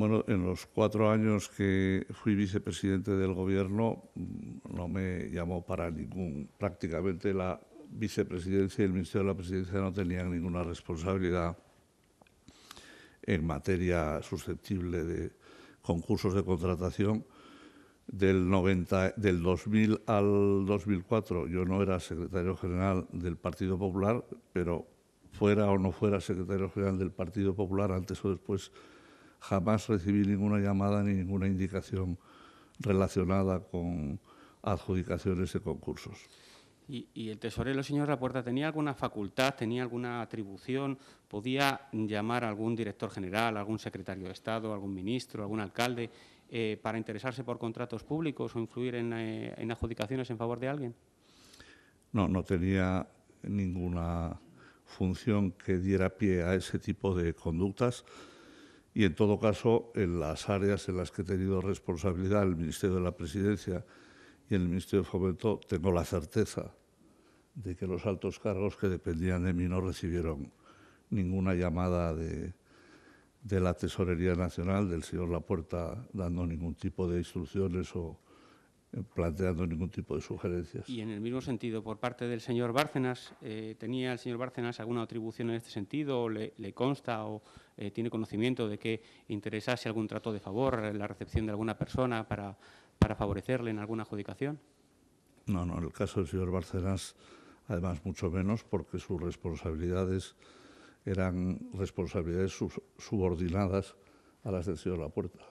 Bueno, en los cuatro años que fui vicepresidente del gobierno mm, no me llamó para ningún, prácticamente la vicepresidencia y el Ministerio de la Presidencia no tenían ninguna responsabilidad en materia susceptible de concursos de contratación. Del, 90, del 2000 al 2004 yo no era secretario general del Partido Popular, pero fuera o no fuera secretario general del Partido Popular, antes o después jamás recibí ninguna llamada ni ninguna indicación relacionada con adjudicaciones de concursos. ¿Y, el tesorero, señor Rapuerta, tenía alguna facultad, tenía alguna atribución? ¿Podía llamar a algún director general, algún secretario de Estado, algún ministro, algún alcalde eh, para interesarse por contratos públicos o influir en, eh, en, adjudicaciones en favor de alguien? No, no tenía ninguna función que diera pie a ese tipo de conductas y en todo caso en las áreas en las que he tenido responsabilidad el Ministerio de la Presidencia y el Ministerio de Fomento tengo la certeza de que los altos cargos que dependían de mí no recibieron ninguna llamada de, de la Tesorería Nacional, del señor Lapuerta, dando ningún tipo de instrucciones o, planteando ningún tipo de sugerencias. Y en el mismo sentido, por parte del señor Bárcenas, eh, ¿tenía el señor Bárcenas alguna atribución en este sentido? le, consta o eh, tiene conocimiento de que interesase algún trato de favor, la recepción de alguna persona para, para favorecerle en alguna adjudicación? No, no, en el caso del señor Bárcenas, además mucho menos, porque sus responsabilidades eran responsabilidades subordinadas a las del señor Lapuerta.